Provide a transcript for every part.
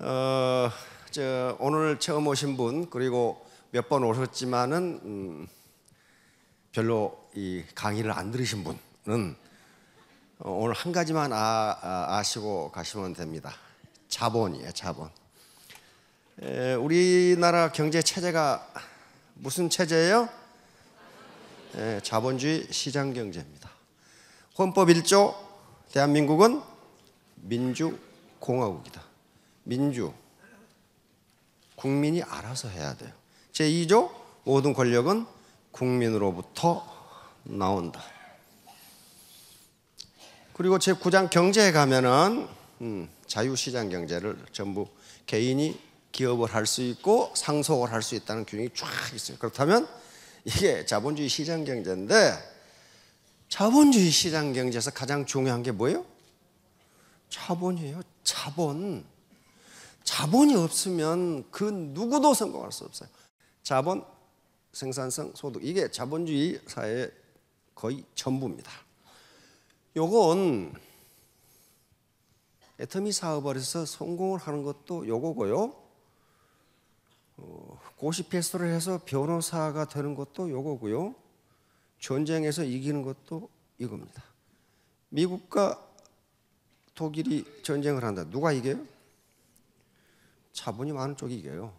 어, 저 오늘 처음 오신 분 그리고 몇 번 오셨지만은 음, 별로 이 강의를 안 들으신 분은 어, 오늘 한 가지만 아, 아, 시고 가시면 됩니다. 자본이에요, 자본. 에, 우리나라 경제 체제가 무슨 체제예요? 에, 자본주의 시장 경제입니다. 헌법 1조 대한민국은 민주공화국이다. 민주, 국민이 알아서 해야 돼요. 제2조 모든 권력은 국민으로부터 나온다. 그리고 제9장 경제에 가면은 음, 자유시장 경제를 전부 개인이 기업을 할 수 있고 상속을 할 수 있다는 규정이 쫙 있어요. 그렇다면 이게 자본주의 시장 경제인데 자본주의 시장 경제에서 가장 중요한 게 뭐예요? 자본이에요. 자본. 자본이 없으면 그 누구도 성공할 수 없어요. 자본, 생산성, 소득 이게 자본주의 사회의 거의 전부입니다. 요건 애터미 사업을해서 성공을 하는 것도 요거고요. 어, 고시패스를 해서 변호사가 되는 것도 요거고요. 전쟁에서 이기는 것도 이겁니다. 미국과 독일이 전쟁을 한다. 누가 이겨요? 자본이 많은 쪽이 이겨요.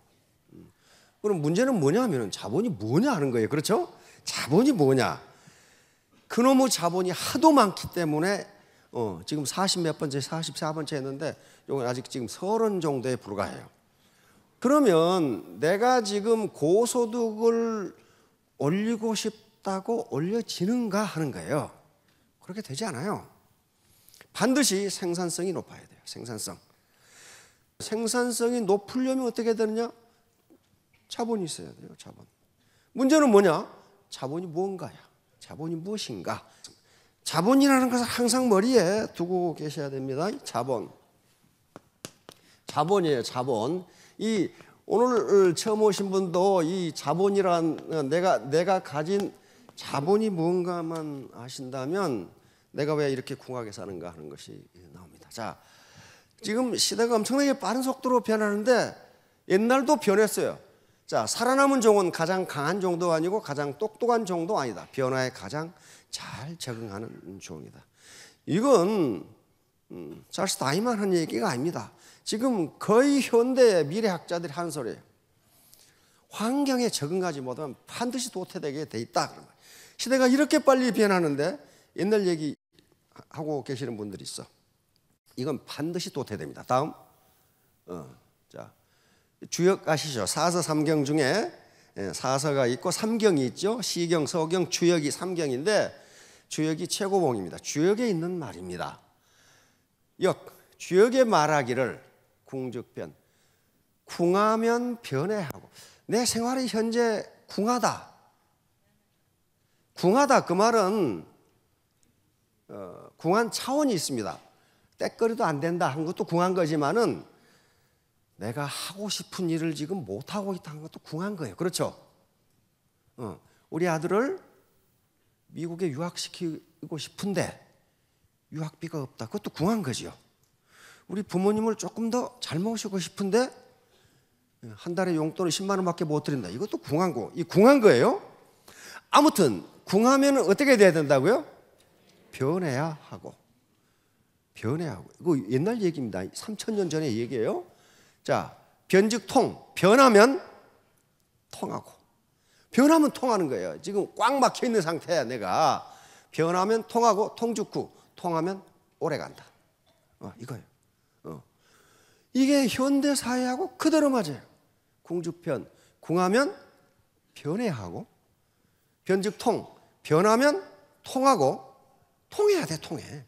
음. 그럼 문제는 뭐냐 하면 자본이 뭐냐 하는 거예요. 그렇죠? 자본이 뭐냐? 그놈의 자본이 하도 많기 때문에 어, 지금 40 몇 번째, 44번째 했는데 이건 아직 지금 30 정도에 불과해요. 그러면 내가 지금 고소득을 올리고 싶다고 올려지는가 하는 거예요. 그렇게 되지 않아요. 반드시 생산성이 높아야 돼요. 생산성. 생산성이 높으려면 어떻게 되느냐? 자본이 있어야 돼요, 자본. 문제는 뭐냐? 자본이 무가야 자본이 무엇인가? 자본이라는 것을 항상 머리에 두고 계셔야 됩니다. 자본. 자본이에요, 자본. 이 오늘 처음 오신 분도 이 자본이란 내가 내가 가진 자본이 무가만 아신다면 내가 왜 이렇게 궁하게 사는가 하는 것이 나옵니다. 자, 지금 시대가 엄청나게 빠른 속도로 변하는데 옛날도 변했어요. 자, 살아남은 종은 가장 강한 종도 아니고 가장 똑똑한 종도 아니다. 변화에 가장 잘 적응하는 종이다. 이건 음, 찰스 다이만 한 얘기가 아닙니다. 지금 거의 현대 미래학자들이 하는 소리예요. 환경에 적응하지 못하면 반드시 도태되게 돼 있다. 시대가 이렇게 빨리 변하는데 옛날 얘기하고 계시는 분들이 있어. 이건 반드시 도태됩니다. 다음. 어, 자. 주역 아시죠? 사서 삼경 중에 예, 사서가 있고 삼경이 있죠. 시경, 서경, 주역이 삼경인데 주역이 최고봉입니다. 주역에 있는 말입니다. 역, 주역의 말하기를 궁즉변, 궁하면 변해하고 내 생활이 현재 궁하다. 궁하다 그 말은 어, 궁한 차원이 있습니다. 때거리도 안 된다 한 것도 궁한 거지만은 내가 하고 싶은 일을 지금 못 하고 있다 한 것도 궁한 거예요. 그렇죠? 어, 우리 아들을 미국에 유학시키고 싶은데 유학비가 없다. 그것도 궁한 거지요. 우리 부모님을 조금 더 잘 모시고 싶은데 한 달에 용돈을 10만 원밖에 못 드린다. 이것도 궁한 거. 이 궁한 거예요. 아무튼 궁하면 어떻게 돼야 된다고요? 변해야 하고 변해하고 이거 옛날 얘기입니다. 3천 년 전의 얘기예요. 자, 변즉 통, 변하면 통하고 변하면 통하는 거예요. 지금 꽉 막혀 있는 상태야 내가. 변하면 통하고 통죽구, 통하면 오래 간다. 어, 이거예요. 어. 이게 현대 사회하고 그대로 맞아요. 궁주편, 궁하면 변해하고 변즉 통, 변하면 통하고 통해야 돼 통해.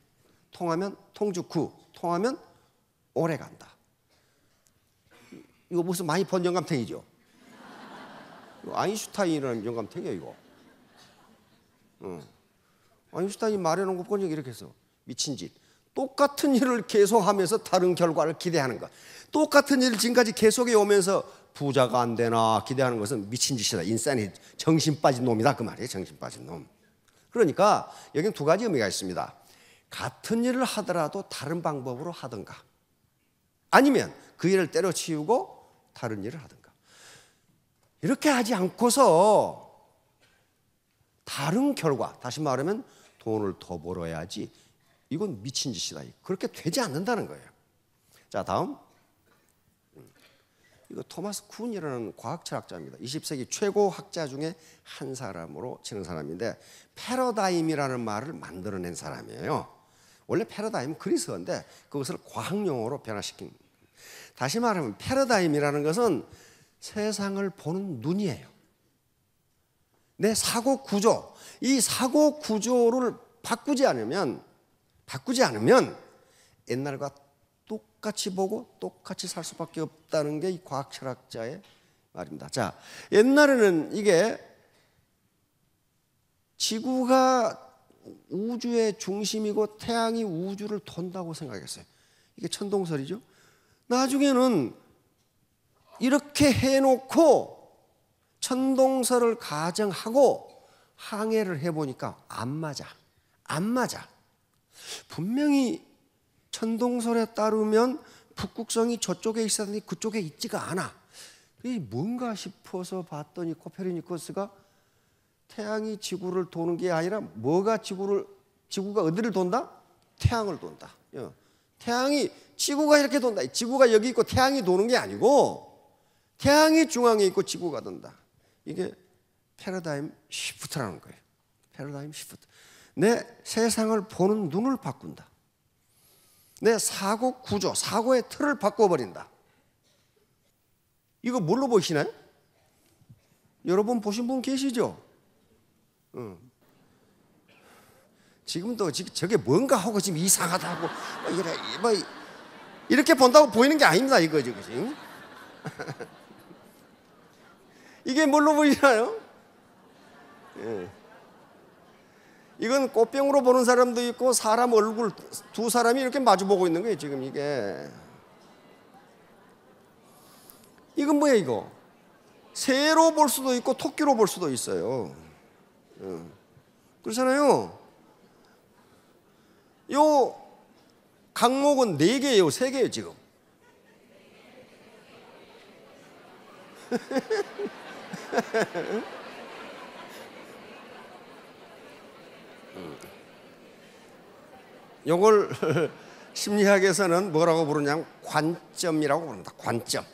통하면 통죽후 통하면 오래 간다. 이거 무슨 많이 본 영감탱이죠? 아인슈타인이라는 영감탱이야 이거. 응. 아인슈타인이 말해놓은 거 보니까 이렇게 해서 미친 짓. 똑같은 일을 계속하면서 다른 결과를 기대하는 것. 똑같은 일을 지금까지 계속해 오면서 부자가 안 되나 기대하는 것은 미친 짓이다. 인산이 정신 빠진 놈이다. 그 말이에요. 정신 빠진 놈. 그러니까 여기는 두 가지 의미가 있습니다. 같은 일을 하더라도 다른 방법으로 하든가 아니면 그 일을 때려치우고 다른 일을 하든가 이렇게 하지 않고서 다른 결과 다시 말하면 돈을 더 벌어야지 이건 미친 짓이다 그렇게 되지 않는다는 거예요 자 다음 음, 이거 토마스 쿤이라는 과학 철학자입니다. 20세기 최고 학자 중에 한 사람으로 치는 사람인데 패러다임이라는 말을 만들어낸 사람이에요. 원래 패러다임은 그리스어인데 그것을 과학용어로 변화시킨 다시 말하면 패러다임이라는 것은 세상을 보는 눈이에요. 내 사고 구조, 이 사고 구조를 바꾸지 않으면 바꾸지 않으면 옛날과 똑같이 보고 똑같이 살 수밖에 없다는 게이 과학 철학자의 말입니다. 자, 옛날에는 이게 지구가 우주의 중심이고 태양이 우주를 돈다고 생각했어요. 이게 천동설이죠. 나중에는 이렇게 해놓고 천동설을 가정하고 항해를 해보니까 안 맞아. 안 맞아. 분명히 천동설에 따르면 북극성이 저쪽에 있었는데 그쪽에 있지가 않아. 뭔가 싶어서 봤더니 코페르니쿠스가 태양이 지구를 도는 게 아니라 뭐가 지구를 지구가 어디를 돈다? 태양을 돈다. 예. 태양이 지구가 이렇게 돈다. 지구가 여기 있고 태양이 도는 게 아니고 태양이 중앙에 있고 지구가 돈다. 이게 패러다임 시프트라는 거예요. 패러다임 시프트. 내 세상을 보는 눈을 바꾼다. 내 사고 구조, 사고의 틀을 바꿔버린다. 이거 뭘로 보시나요? 여러분 보신 분 계시죠? 지금도 저게 뭔가 하고 지금 이상하다고 뭐 이래 뭐 이렇게 본다고 보이는 게 아닙니다 이거죠 지금 이게 뭘로 보이나요? 예. 이건 꽃병으로 보는 사람도 있고 사람 얼굴 두 사람이 이렇게 마주 보고 있는 거예요 지금 이게 이건 뭐야 이거 새로 볼 수도 있고 토끼로 볼 수도 있어요 그렇잖아요. 요 강목은 네 개예요, 세 개예요 지금. 요걸 심리학에서는 뭐라고 부르냐면 관점이라고 부릅니다. 관점.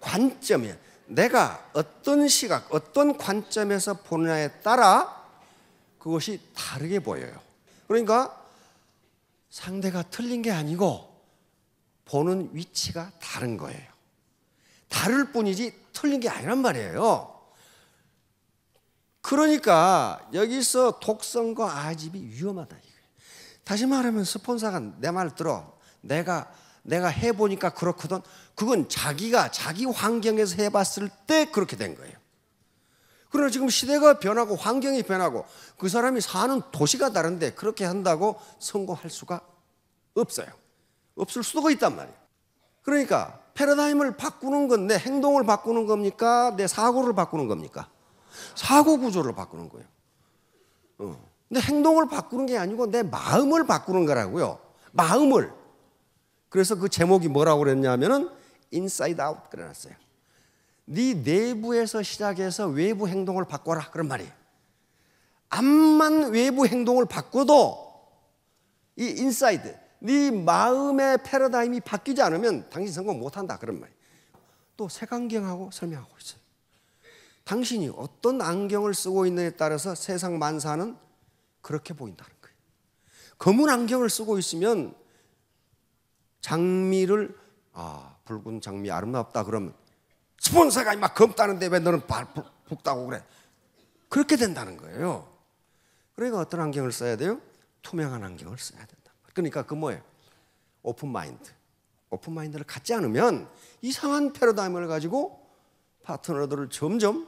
관점이에요. 내가 어떤 시각, 어떤 관점에서 보느냐에 따라 그것이 다르게 보여요. 그러니까 상대가 틀린 게 아니고 보는 위치가 다른 거예요. 다를 뿐이지 틀린 게 아니란 말이에요. 그러니까 여기서 독성과 아집이 위험하다. 다시 말하면 스폰사가내 말을 들어. 내가 내가 해보니까 그렇거든. 그건 자기가 자기 환경에서 해봤을 때 그렇게 된 거예요. 그러나 지금 시대가 변하고 환경이 변하고 그 사람이 사는 도시가 다른데 그렇게 한다고 성공할 수가 없어요. 없을 수도 있단 말이에요. 그러니까 패러다임을 바꾸는 건 내 행동을 바꾸는 겁니까? 내 사고를 바꾸는 겁니까? 사고 구조를 바꾸는 거예요. 어. 근 행동을 바꾸는 게 아니고 내 마음을 바꾸는 거라고요. 마음을. 그래서 그 제목이 뭐라고 그랬냐면은 inside 그래놨어요. 네 내부에서 시작해서 외부 행동을 바꿔라 그런 말이에요. 암만 외부 행동을 바꿔도 이 인사이드 네 마음의 패러다임이 바뀌지 않으면 당신 성공 못한다 그런 말이에요. 또 색안경하고 설명하고 있어요. 당신이 어떤 안경을 쓰고 있느냐에 따라서 세상 만사는 그렇게 보인다는 거예요. 검은 안경을 쓰고 있으면 장미를 아 붉은 장미 아름답다 그러면 스폰서가 막 검다는데 왜 너는 발 붓다고 그래? 그렇게 된다는 거예요. 그러니까 어떤 안경을 써야 돼요? 투명한 안경을 써야 된다. 그러니까 그 뭐예요? 오픈 마인드. 오픈 마인드를 갖지 않으면 이상한 패러다임을 가지고 파트너들을 점점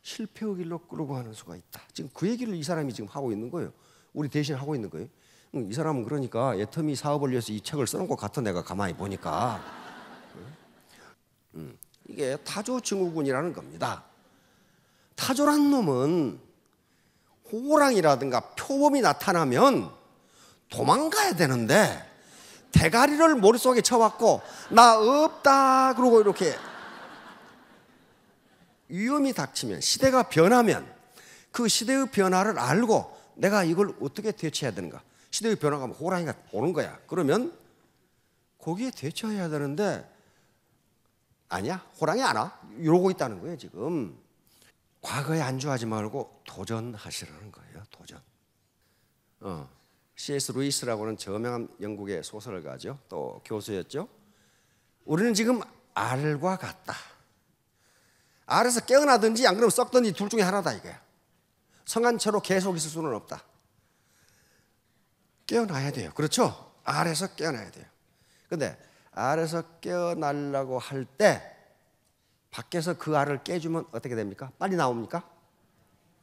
실패의 길로 끌고 가는 수가 있다. 지금 그 얘기를 이 사람이 지금 하고 있는 거예요. 우리 대신 하고 있는 거예요. 음, 이 사람은 그러니까 애터미 사업을 위해서 이 책을 써놓은 것 같은 내가 가만히 보니까 음, 음, 이게 타조 증후군이라는 겁니다. 타조란 놈은 호랑이라든가 표범이 나타나면 도망가야 되는데 대가리를 머릿속에 쳐왔고 나 없다 그러고 이렇게 위험이 닥치면 시대가 변하면 그 시대의 변화를 알고 내가 이걸 어떻게 대처해야 되는가 시대의 변화가 뭐 호랑이가 오는 거야. 그러면 거기에 대처해야 되는데 아니야 호랑이 안 와. 이러고 있다는 거예요 지금. 과거에 안주하지 말고 도전하시라는 거예요. 도전. 어, C.S. 루이스라고는 저명한 영국의 소설가죠. 또 교수였죠. 우리는 지금 알과 같다. 알에서 깨어나든지 안 그러면 썩든지 둘 중에 하나다 이거야. 성한 채로 계속 있을 수는 없다. 깨어나야 돼요. 그렇죠? 알에서 깨어나야 돼요. 근데 알에서 깨어나려고 할 때 밖에서 그 알을 깨주면 어떻게 됩니까? 빨리 나옵니까?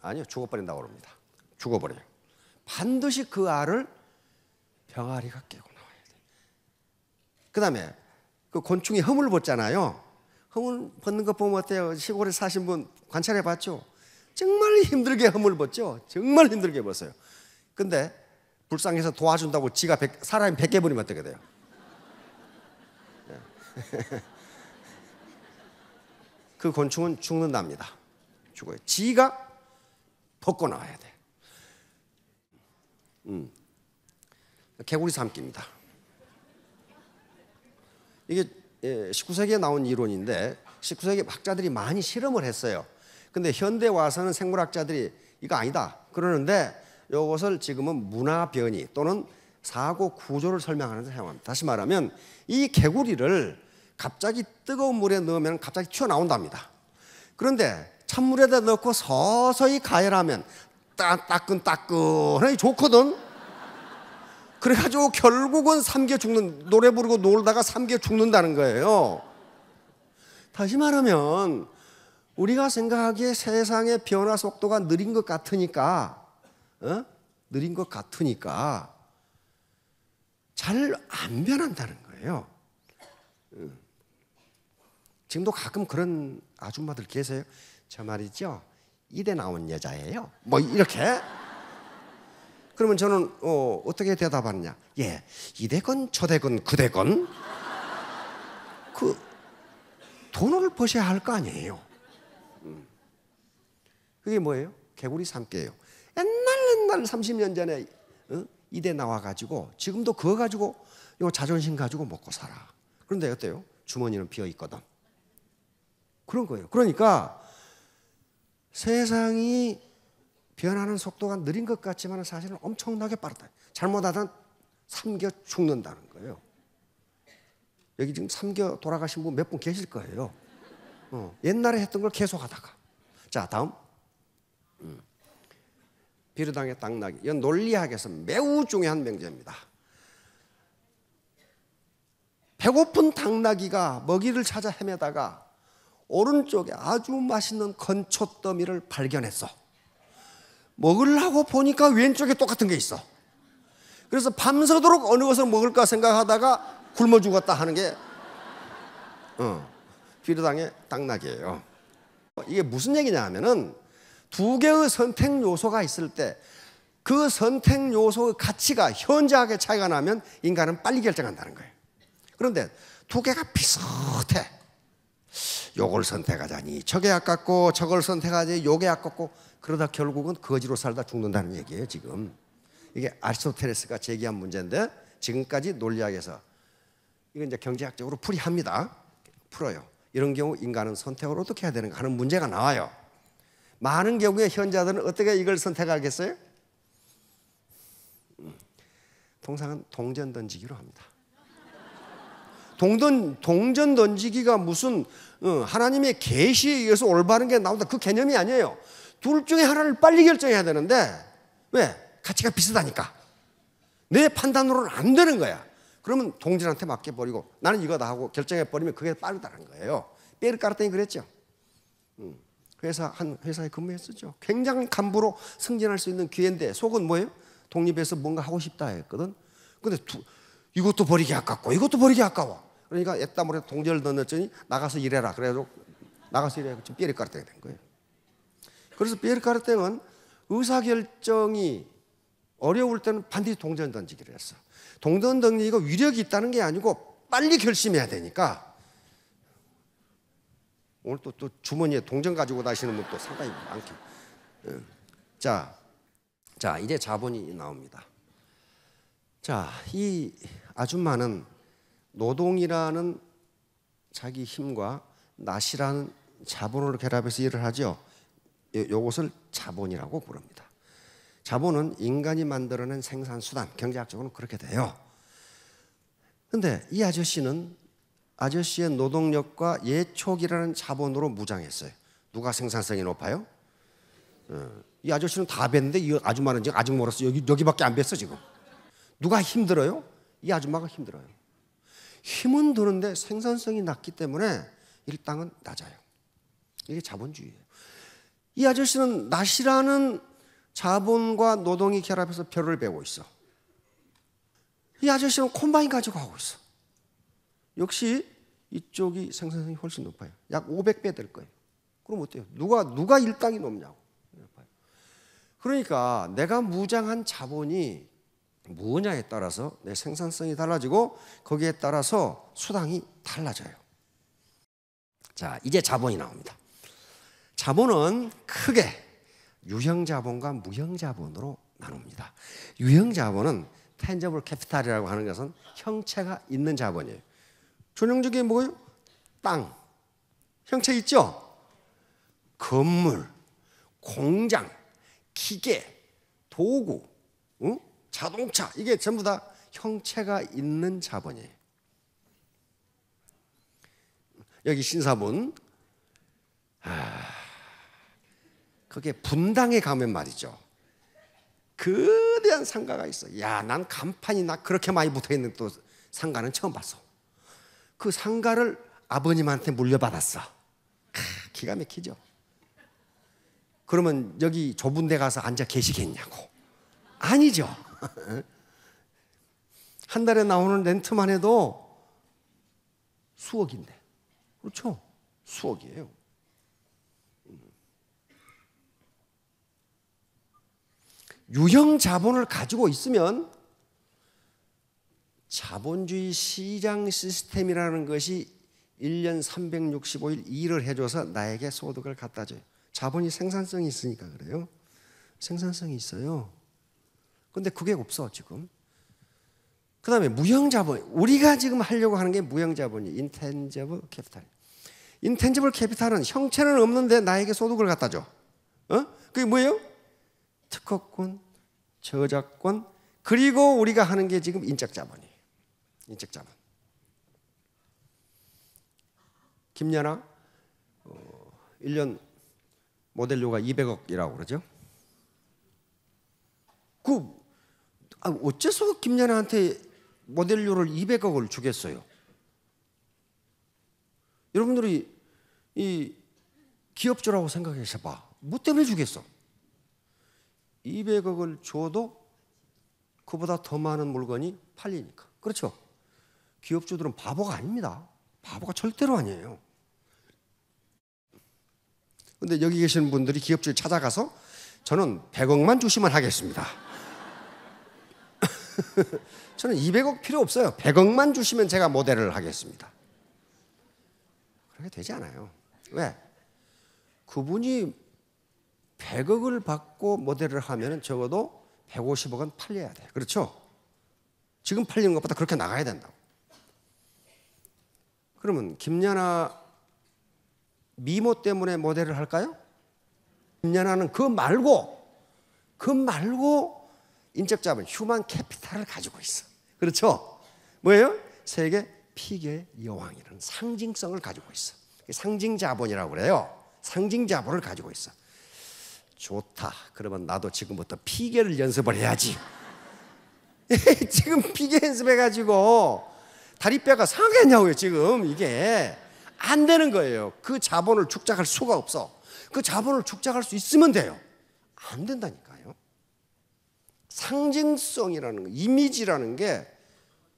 아니요. 죽어버린다고 그니다 죽어버려요. 반드시 그 알을 병아리가 깨고 나와야 돼요. 그 다음에 그 곤충이 흠을 벗잖아요. 흠을 벗는 것 보면 어때요? 시골에 사신 분 관찰해 봤죠? 정말 힘들게 흠을 벗죠? 정말 힘들게 벗어요. 근데 불쌍해서 도와준다고 지가 100, 사람이 100개 버리면 어떻게 돼요? 예. 그 곤충은 죽는답니다. 죽어요. 지가 벗겨나와야 돼. 음. 개구리 삼기입니다. 이게 19세기에 예, 나온 이론인데 19세기 학자들이 많이 실험을 했어요. 근데 현대 와서는 생물학자들이 이거 아니다. 그러는데 이것을 지금은 문화 변이 또는 사고 구조를 설명하는 데 사용합니다. 다시 말하면 이 개구리를 갑자기 뜨거운 물에 넣으면 갑자기 튀어나온답니다. 그런데 찬물에다 넣고 서서히 가열하면 따끈따끈하니 좋거든. 그래가지고 결국은 삼계 죽는, 노래 부르고 놀다가 삼계 죽는다는 거예요. 다시 말하면 우리가 생각하기에 세상의 변화 속도가 느린 것 같으니까 어? 느린 것 같으니까 잘 안 변한다는 거예요. 음. 지금도 가끔 그런 아줌마들 계세요. 저 말이죠. 이대 나온 여자예요. 뭐 이렇게. 그러면 저는 어, 떻게 대답하느냐? 예, 이대건 저대건 그대건 그 돈을 버셔야 할 거 아니에요. 음. 그게 뭐예요? 개구리 삼개예요. 맨날 30년 전에 어? 이대 나와가지고 지금도 그거 가지고 요 자존심 가지고 먹고 살아. 그런데 어때요? 주머니는 비어 있거든. 그런 거예요. 그러니까 세상이 변하는 속도가 느린 것 같지만 사실은 엄청나게 빠르다. 잘못하다 삼겨 죽는다는 거예요. 여기 지금 삼겨 돌아가신 분 몇 분 계실 거예요. 어, 옛날에 했던 걸 계속 하다가. 자, 다음. 비르당의 땅나기 이건 논리학에서 매우 중요한 명제입니다. 배고픈 당나귀가 먹이를 찾아 헤매다가 오른쪽에 아주 맛있는 건초 더미를 발견했어. 먹으려고 보니까 왼쪽에 똑같은 게 있어. 그래서 밤새도록 어느 것을 먹을까 생각하다가 굶어 죽었다 하는 게 어, 비르당의 당나귀예요. 이게 무슨 얘기냐 하면은 두 개의 선택 요소가 있을 때 그 선택 요소의 가치가 현저하게 차이가 나면 인간은 빨리 결정한다는 거예요. 그런데 두 개가 비슷해. 요걸 선택하자니 저게 아깝고 저걸 선택하자니 요게 아깝고 그러다 결국은 거지로 살다 죽는다는 얘기예요, 지금. 이게 아리스토텔레스가 제기한 문제인데 지금까지 논리학에서 이건 이제 경제학적으로 풀이합니다. 풀어요. 이런 경우 인간은 선택을 어떻게 해야 되는가 하는 문제가 나와요. 많은 경우에 현자들은 어떻게 이걸 선택하겠어요? 음. 통상은 동전 던지기로 합니다. 동전, 동전 던지기가 무슨 어, 하나님의 계시에 의해서 올바른 게 나온다 그 개념이 아니에요. 둘 중에 하나를 빨리 결정해야 되는데 왜? 가치가 비슷하니까. 내 판단으로는 안 되는 거야. 그러면 동전한테 맡겨버리고 나는 이거다 하고 결정해버리면 그게 빠르다는 거예요. 빼르 까르땡이 그랬죠. 음. 회사 한 회사에 근무했었죠. 굉장한 간부로 승진할 수 있는 기회인데 속은 뭐예요? 독립해서 뭔가 하고 싶다 했거든. 근데 두, 이것도 버리기 아깝고 이것도 버리기 아까워. 그러니까 애따물에 동전 넣었더니 나가서 일해라. 그래가 나가서 일해야 삐에카르땡이된 거예요. 그래서 삐에카르땡은 의사결정이 어려울 때는 반드시 동전 던지기를 했어. 동전 던지기가 위력이 있다는 게 아니고 빨리 결심해야 되니까 오늘 또, 또 주머니에 동전 가지고 다시는 분도 뭐 상당히 많게. 예. 자, 자, 이제 자본이 나옵니다. 자, 이 아줌마는 노동이라는 자기 힘과 낫이라는 자본을 결합해서 일을 하죠. 요것을 자본이라고 부릅니다. 자본은 인간이 만들어낸 생산수단, 경제학적으로는 그렇게 돼요. 근데 이 아저씨는 아저씨의 노동력과 예촉이라는 자본으로 무장했어요. 누가 생산성이 높아요? 어, 이 아저씨는 다 뵀는데 이 아줌마는 지금 아직 멀었어. 여기 여기밖에 안 뵀어 지금. 누가 힘들어요? 이 아줌마가 힘들어요. 힘은 드는데 생산성이 낮기 때문에 일당은 낮아요. 이게 자본주의예요. 이 아저씨는 낫이라는 자본과 노동이 결합해서 별을 배고 있어. 이 아저씨는 콤바인 가지고 하고 있어. 역시 이쪽이 생산성이 훨씬 높아요. 약 500배 될 거예요. 그럼 어때요? 누가 누가 일당이 높냐고. 그러니까 내가 무장한 자본이 뭐냐에 따라서 내 생산성이 달라지고 거기에 따라서 수당이 달라져요. 자, 이제 자본이 나옵니다. 자본은 크게 유형 자본과 무형 자본으로 나눕니다. 유형 자본은 텐저블 캐피탈이라고 하는 것은 형체가 있는 자본이에요. 전형적인 뭐예요? 땅. 형체 있죠? 건물, 공장, 기계, 도구, 응? 자동차. 이게 전부 다 형체가 있는 자본이에요. 여기 신사분. 아, 그게 분당에 가면 말이죠. 그대한 상가가 있어. 야, 난 간판이 나 그렇게 많이 붙어 있는 또 상가는 처음 봤어. 그 상가를 아버님한테 물려받았어. 캬, 기가 막히죠. 그러면 여기 좁은 데 가서 앉아 계시겠냐고. 아니죠. 한 달에 나오는 렌트만 해도 수억인데. 그렇죠? 수억이에요. 유형 자본을 가지고 있으면 자본주의 시장 시스템이라는 것이 1년 365일 일을 해줘서 나에게 소득을 갖다 줘요. 자본이 생산성이 있으니까 그래요. 생산성이 있어요. 근데 그게 없어, 지금. 그 다음에 무형자본. 우리가 지금 하려고 하는 게 무형자본이 인텐저블 캐피탈. 인텐저블 캐피탈은 형체는 없는데 나에게 소득을 갖다 줘. 어? 그게 뭐예요? 특허권, 저작권, 그리고 우리가 하는 게 지금 인적 자본이에요. 인적 자본. 김연아 어, 1년 모델료가 200억이라고 그러죠. 그 아, 어째서 김연아한테 모델료를 200억을 주겠어요? 여러분들이 이 기업주라고 생각해 봐. 뭐 때문에 주겠어? 200억을 줘도 그보다 더 많은 물건이 팔리니까. 그렇죠? 기업주들은 바보가 아닙니다. 바보가 절대로 아니에요. 근데 여기 계시는 분들이 기업주를 찾아가서 저는 100억만 주시면 하겠습니다. 저는 200억 필요 없어요. 100억만 주시면 제가 모델을 하겠습니다. 그렇게 되지 않아요. 왜? 그분이 100억을 받고 모델을 하면 적어도 150억은 팔려야 돼. 그렇죠? 지금 팔리는 것보다 그렇게 나가야 된다고. 그러면 김연아 미모 때문에 모델을 할까요? 김연아는 그 말고 그 말고 인접자분 휴먼 캐피탈을 가지고 있어. 그렇죠? 뭐예요? 세계 피계 여왕이라는 상징성을 가지고 있어. 상징 자본이라고 그래요. 상징 자본을 가지고 있어. 좋다. 그러면 나도 지금부터 피계를 연습을 해야지. 지금 피계 연습해가지고 다리뼈가 상하겠냐고요, 지금 이게. 안 되는 거예요. 그 자본을 축적할 수가 없어. 그 자본을 축적할 수 있으면 돼요. 안 된다니까요. 상징성이라는 거, 이미지라는 게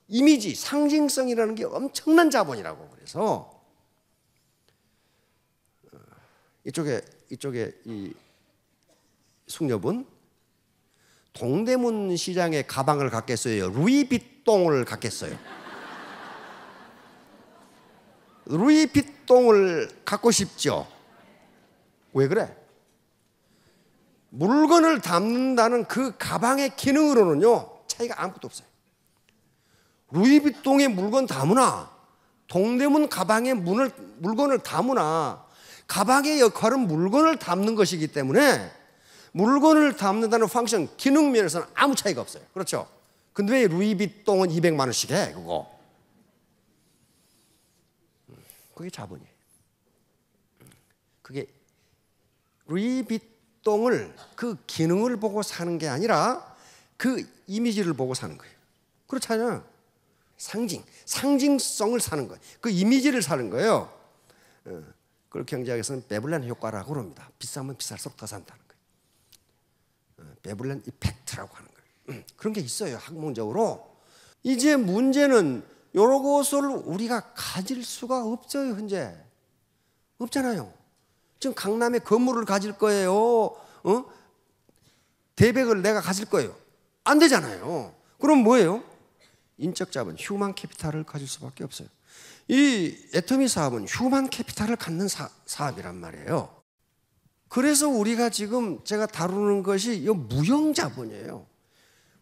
이미지, 상징성이라는 게 엄청난 자본이라고 그래서 어, 이쪽에 이쪽에 이 숙녀분 동대문 시장의 가방을 갖겠어요. 루이비통을 갖겠어요. 루이 비똥을 갖고 싶죠. 왜 그래? 물건을 담는다는 그 가방의 기능으로는요 차이가 아무것도 없어요. 루이비통에 물건 담으나 동대문 가방에 문을 물건을 담으나 가방의 역할은 물건을 담는 것이기 때문에 물건을 담는다는 펑션 기능 면에서는 아무 차이가 없어요. 그렇죠? 근데 왜 루이비통은 200만 원씩 해 그거? 그게 자본이에요. 그게 루이비통을 그 기능을 보고 사는 게 아니라 그 이미지를 보고 사는 거예요. 그렇잖아 상징, 상징성을 사는 거예요. 그 이미지를 사는 거예요. 어, 그걸 경제학에서는 베블란 효과라고 그니다 비싸면 비쌀수록 더 산다는 거예요. 어, 베블란 이펙트라고 하는 거예요. 음, 그런 게 있어요. 학문적으로. 이제 문제는 요런 것을 우리가 가질 수가 없어요, 현재. 없잖아요. 지금 강남에 건물을 가질 거예요. 어? 대백을 내가 가질 거예요. 안 되잖아요. 그럼 뭐예요? 인적 자본, 휴먼 캐피탈을 가질 수밖에 없어요. 이 애터미 사업은 휴먼 캐피탈을 갖는 사, 사업이란 말이에요. 그래서 우리가 지금 제가 다루는 것이 이 무형 자본이에요.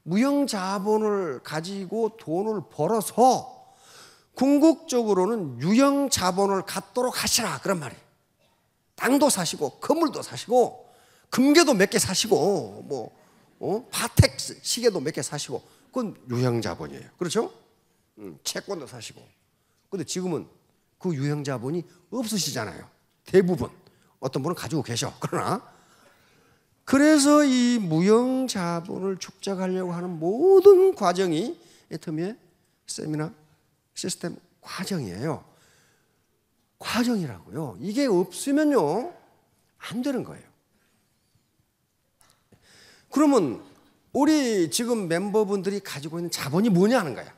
무형 자본을 가지고 돈을 벌어서 궁극적으로는 유형 자본을 갖도록 하시라 그런 말이에요. 땅도 사시고 건물도 사시고 금괴도 몇 개 사시고 뭐 어? 파텍 시계도 몇 개 사시고 그건 유형 자본이에요. 그렇죠? 음, 채권도 사시고. 근데 지금은 그 유형 자본이 없으시잖아요. 대부분 어떤 분은 가지고 계셔. 그러나 그래서 이 무형 자본을 축적하려고 하는 모든 과정이 애터미의 세미나 시스템 과정이에요. 과정이라고요. 이게 없으면요, 안 되는 거예요. 그러면 우리 지금 멤버분들이 가지고 있는 자본이 뭐냐는 거야.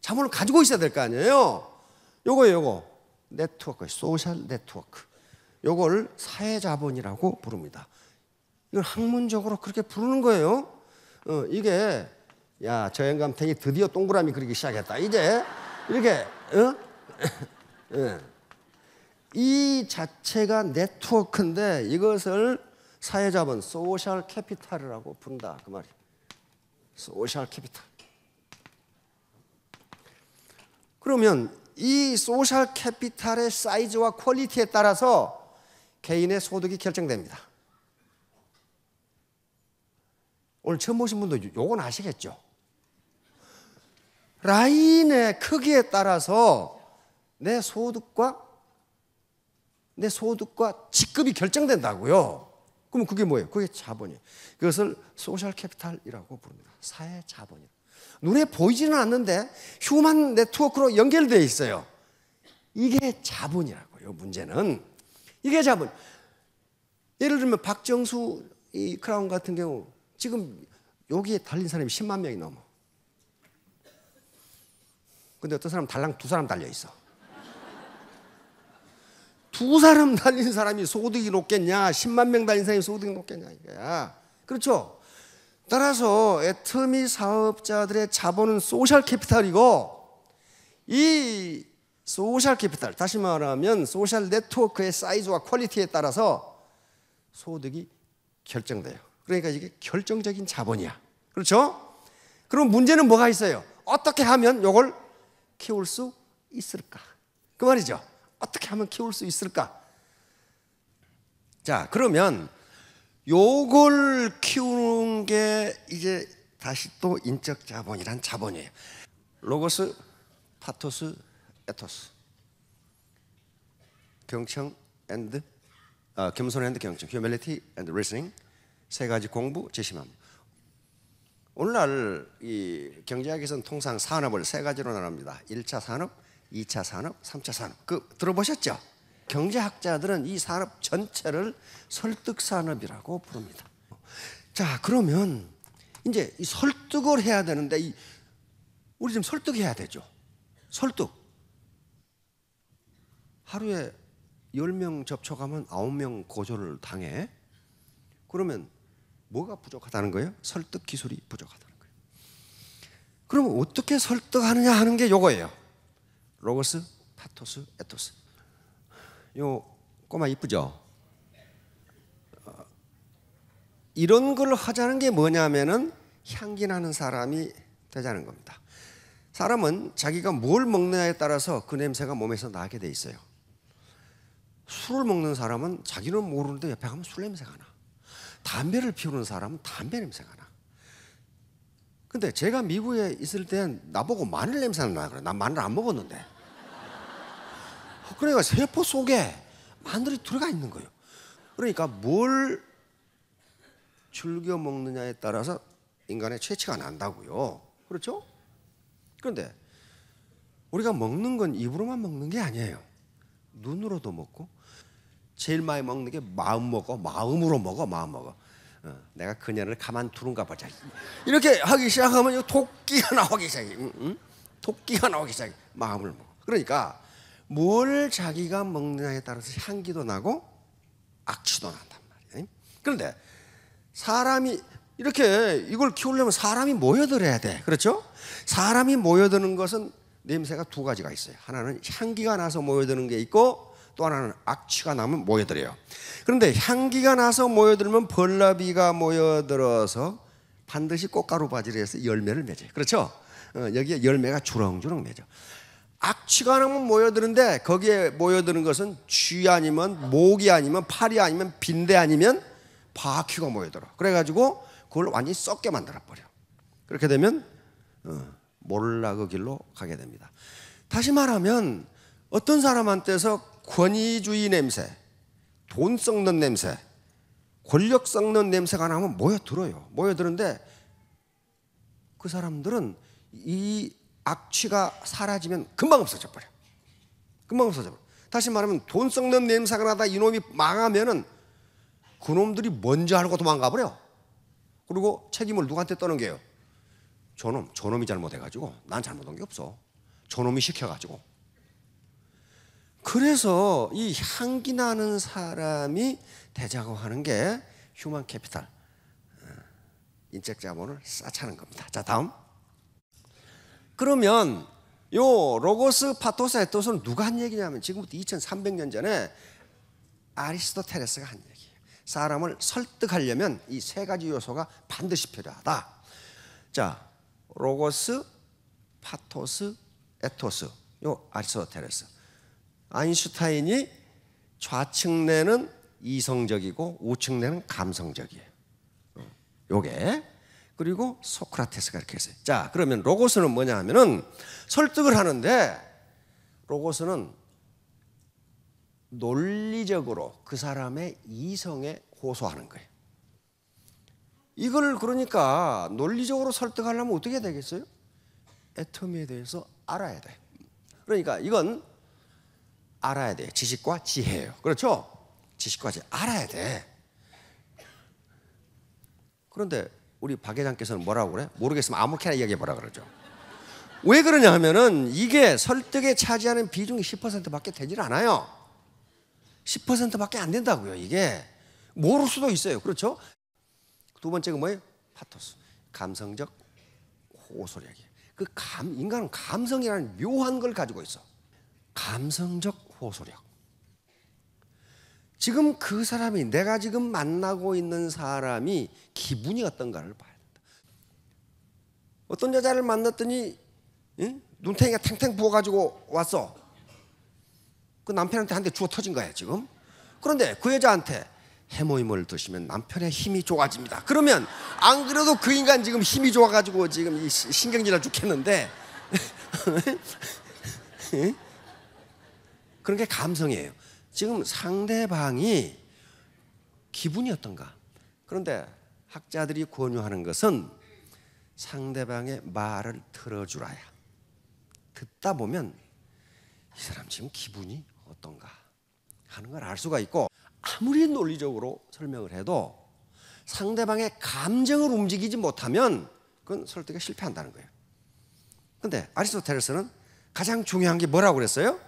자본을 가지고 있어야 될 거 아니에요. 요거예요, 요거. 네트워크, 소셜 네트워크. 요걸 사회 자본이라고 부릅니다. 이걸 학문적으로 그렇게 부르는 거예요. 어, 이게 야, 저행감탱이 드디어 동그라미 그리기 시작했다. 이제 이렇게 어? 예. 이 자체가 네트워크인데 이것을 사회자본 소셜 캐피탈이라고 분다 그말이 소셜 캐피탈. 그러면 이 소셜 캐피탈의 사이즈와 퀄리티에 따라서 개인의 소득이 결정됩니다. 오늘 처음 보신 분도 요건 아시겠죠? 라인의 크기에 따라서 내 소득과 내 소득과 직급이 결정된다고요. 그럼 그게 뭐예요? 그게 자본이에요. 그것을 소셜 캐피탈이라고 부릅니다. 사회 자본이요. 눈에 보이지는 않는데 휴먼 네트워크로 연결되어 있어요. 이게 자본이라고요. 문제는 이게 자본. 예를 들면 박정수 이 크라운 같은 경우 지금 여기에 달린 사람이 10만 명이 넘어. 근데 어떤 사람 달랑 두 사람 달려 있어. 두 사람 달린 사람이 소득이 높겠냐? 10만 명 달린 사람이 소득이 높겠냐? 이거야. 그렇죠? 따라서 애터미 사업자들의 자본은 소셜 캐피탈이고 이 소셜 캐피탈, 다시 말하면 소셜 네트워크의 사이즈와 퀄리티에 따라서 소득이 결정돼요. 그러니까 이게 결정적인 자본이야. 그렇죠? 그럼 문제는 뭐가 있어요? 어떻게 하면 이걸 키울 수 있을까? 그 말이죠. 어떻게 하면 키울 수 있을까? 자, 그러면 요걸 키우는 게 이제 다시 또 인적 자본이란 자본이에요. 로고스, 파토스, 에토스. 경청 앤드 아, 어, 겸손 앤드 경청, 휴멜리티 앤드 리스닝 세 가지 공부 제시합니다. 오늘날 이 경제학에서는 통상 산업을 세 가지로 나눕니다. 1차 산업, 2차 산업, 3차 산업. 그 들어보셨죠? 경제학자들은 이 산업 전체를 설득 산업이라고 부릅니다. 자, 그러면 이제 설득을 해야 되는데 이, 우리 지금 설득해야 되죠. 설득. 하루에 10명 접촉하면 9명 고졸을 당해. 그러면 뭐가 부족하다는 거예요? 설득 기술이 부족하다는 거예요. 그러면 어떻게 설득하느냐 하는 게 요거예요. 로고스, 파토스, 에토스. 요 꼬마 이쁘죠? 어, 이런 걸 하자는 게 뭐냐면은 향기 나는 사람이 되자는 겁니다. 사람은 자기가 뭘 먹느냐에 따라서 그 냄새가 몸에서 나게 돼 있어요. 술을 먹는 사람은 자기는 모르는데 옆에 가면 술 냄새가 나. 담배를 피우는 사람은 담배 냄새가 나. 근데 제가 미국에 있을 땐 나보고 마늘 냄새가 나 그래. 나 마늘 안 먹었는데. 어, 그러니까 세포 속에 마늘이 들어가 있는 거예요. 그러니까 뭘 즐겨 먹느냐에 따라서 인간의 채취가 난다고요. 그렇죠? 그런데 우리가 먹는 건 입으로만 먹는 게 아니에요. 눈으로도 먹고 제일 많이 먹는 게 마음 먹어. 마음으로 먹어. 마음 먹어. 어, 내가 그녀를 가만두는가 보자. 이렇게 하기 시작하면 토끼가 나오기 시작해. 응? 토끼가 나오기 시작해. 마음을 먹어. 그러니까 뭘 자기가 먹느냐에 따라서 향기도 나고 악취도 난단 말이에요. 그런데 사람이 이렇게 이걸 키우려면 사람이 모여들어야 돼. 그렇죠? 사람이 모여드는 것은 냄새가 두 가지가 있어요. 하나는 향기가 나서 모여드는 게 있고 또 하나는 악취가 나면 모여들어요. 그런데 향기가 나서 모여들면 벌나비가 모여들어서 반드시 꽃가루 바지에서 열매를 맺어요. 그렇죠? 어, 여기에 열매가 주렁주렁 맺어. 악취가 나면 모여드는데 거기에 모여드는 것은 쥐 아니면 목이 아니면 팔이 아니면 빈대 아니면 바퀴가 모여들어. 그래가지고 그걸 완전히 썩게 만들어 버려. 그렇게 되면 어, 몰락 그 길로 가게 됩니다. 다시 말하면 어떤 사람한테서 권위주의 냄새, 돈 썩는 냄새, 권력 썩는 냄새가 나면 모여들어요. 모여드는데 그 사람들은 이 악취가 사라지면 금방 없어져 버려. 금방 없어져 버려. 다시 말하면 돈 썩는 냄새가 나다 이놈이 망하면은 그놈들이 뭔지 알고 도망가 버려. 그리고 책임을 누구한테 떠는게요 저놈, 저놈이 잘못해가지고 난 잘못한 게 없어. 저놈이 시켜가지고 그래서 이 향기 나는 사람이 되자고 하는 게 휴먼 캐피탈 어, 인적 자본을 쌓자는 겁니다. 자 다음 그러면 요 로고스 파토스 에토스 누가 한 얘기냐면 지금부터 2300년 전에 아리스토텔레스가 한 얘기예요. 사람을 설득하려면 이 세 가지 요소가 반드시 필요하다. 자, 로고스, 파토스, 에토스. 요 아리스토텔레스. 아인슈타인이 좌측내는 이성적이고 우측내는 감성적이에요. 어, 요게 그리고 소크라테스가 이렇게 했어요. 자, 그러면 로고스는 뭐냐 하면은 설득을 하는데 로고스는 논리적으로 그 사람의 이성에 호소하는 거예요. 이걸 그러니까 논리적으로 설득하려면 어떻게 되겠어요? 애터미에 대해서 알아야 돼. 그러니까 이건 알아야 돼. 지식과 지혜예요. 그렇죠? 지식과 지혜 알아야 돼. 그런데 우리 박 회장께서는 뭐라고 그래? 모르겠으면 아무렇게나 이야기해 보라 그러죠. 왜 그러냐 하면은 이게 설득에 차지하는 비중이 10%밖에 되질 않아요. 10%밖에 안 된다고요, 이게. 모를 수도 있어요. 그렇죠? 두 번째가 뭐예요? 파토스. 감성적 호소력이에요. 그 감, 인간은 감성이라는 묘한 걸 가지고 있어. 감성적 호소력. 지금 그 사람이 내가 지금 만나고 있는 사람이 기분이 어떤가를 봐야 된다. 어떤 여자를 만났더니 응? 눈탱이가 탱탱 부어가지고 왔어. 그 남편한테 한 대 주워 터진 거야 지금. 그런데 그 여자한테 해모임을 드시면 남편의 힘이 좋아집니다. 그러면 안 그래도 그 인간 지금 힘이 좋아가지고 지금 신경질나 죽겠는데 그런 게 감성이에요. 지금 상대방이 기분이 어떤가? 그런데 학자들이 권유하는 것은 상대방의 말을 들어주라야. 듣다 보면 이 사람 지금 기분이 어떤가 하는 걸 알 수가 있고 아무리 논리적으로 설명을 해도 상대방의 감정을 움직이지 못하면 그건 설득에 실패한다는 거예요. 근데 아리스토텔레스는 가장 중요한 게 뭐라고 그랬어요?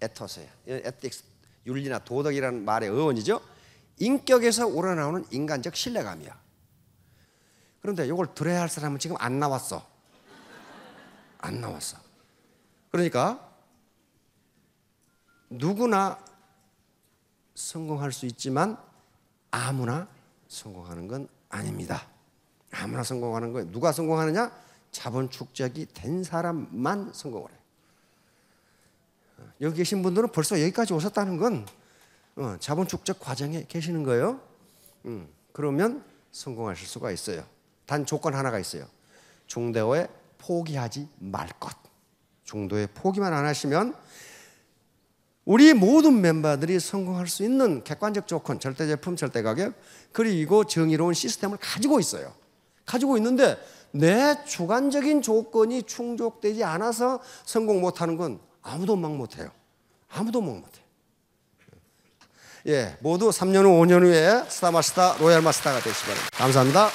에토스예요. 에틱스, 윤리나 도덕이라는 말의 어원이죠. 인격에서 우러나오는 인간적 신뢰감이야. 그런데 이걸 들어야 할 사람은 지금 안 나왔어. 안 나왔어. 그러니까 누구나 성공할 수 있지만 아무나 성공하는 건 아닙니다. 아무나 성공하는 거예요. 누가 성공하느냐? 자본축적이 된 사람만 성공을 해 여기 계신 분들은 벌써 여기까지 오셨다는 건 어, 자본 축적 과정에 계시는 거예요. 음, 그러면 성공하실 수가 있어요. 단 조건 하나가 있어요. 중도에 포기하지 말 것. 중도에 포기만 안 하시면 우리 모든 멤버들이 성공할 수 있는 객관적 조건, 절대 제품, 절대 가격, 그리고 정의로운 시스템을 가지고 있어요. 가지고 있는데 내 주관적인 조건이 충족되지 않아서 성공 못하는 건 아무도 막 못해요. 아무도 막 못해요. 예, 모두 3년 후, 5년 후에 스타마스타, 로얄마스타가 되시기 바랍니다. 감사합니다.